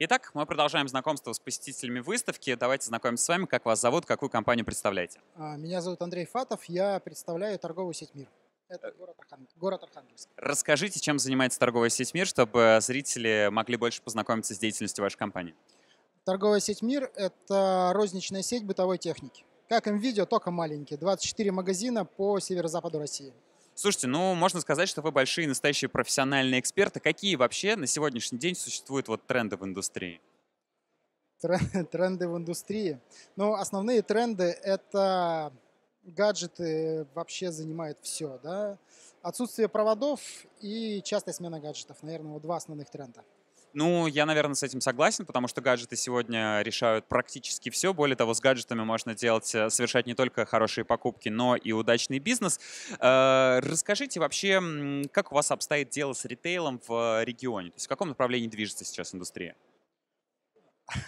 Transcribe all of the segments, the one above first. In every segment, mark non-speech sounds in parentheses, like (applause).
Итак, мы продолжаем знакомство с посетителями выставки. Давайте знакомимся с вами. Как вас зовут, какую компанию представляете? А, меня зовут Андрей Фатов, я представляю торговую сеть «Мир». Это город, Архан... город Архангельск. Расскажите, чем занимается торговая сеть «Мир», чтобы зрители могли больше познакомиться с деятельностью вашей компании. Торговая сеть «Мир» — это розничная сеть бытовой техники. Как им видео, только маленькие. 24 магазина по северо-западу России. Слушайте, ну можно сказать, что вы большие настоящие профессиональные эксперты. Какие вообще на сегодняшний день существуют вот тренды в индустрии? (laughs) Тренды в индустрии. Ну, основные тренды — это гаджеты вообще занимают все, да? Отсутствие проводов и частая смена гаджетов. Наверное, вот два основных тренда. Ну, я, наверное, с этим согласен, потому что гаджеты сегодня решают практически все. Более того, с гаджетами можно делать, э, совершать не только хорошие покупки, но и удачный бизнес. Э, расскажите вообще, как у вас обстоит дело с ритейлом в э, регионе? То есть в каком направлении движется сейчас индустрия? (laughs)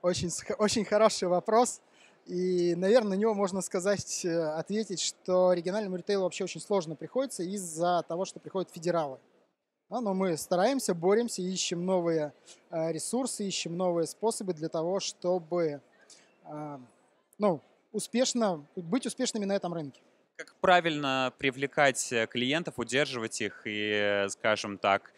Очень, очень хороший вопрос. И, наверное, на него можно сказать, ответить, что региональному ритейлу вообще очень сложно приходится из-за того, что приходят федералы. Да, но мы стараемся, боремся, ищем новые э, ресурсы, ищем новые способы для того, чтобы э, ну, успешно, быть успешными на этом рынке. Как правильно привлекать э, клиентов, удерживать их и, скажем так,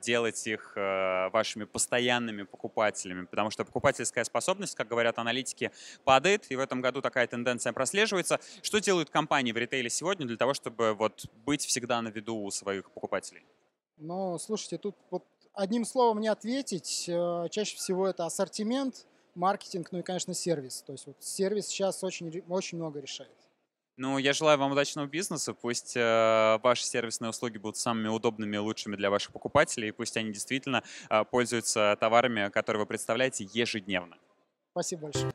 делать их вашими постоянными покупателями? Потому что покупательская способность, как говорят аналитики, падает, и в этом году такая тенденция прослеживается. Что делают компании в ритейле сегодня для того, чтобы вот быть всегда на виду у своих покупателей? Но, слушайте, тут вот одним словом не ответить. Э, чаще всего это ассортимент, маркетинг, ну и, конечно, сервис. То есть вот сервис сейчас очень, очень много решает. Ну, я желаю вам удачного бизнеса. Пусть э, ваши сервисные услуги будут самыми удобными и лучшими для ваших покупателей. И пусть они действительно э, пользуются товарами, которые вы представляете ежедневно. Спасибо большое.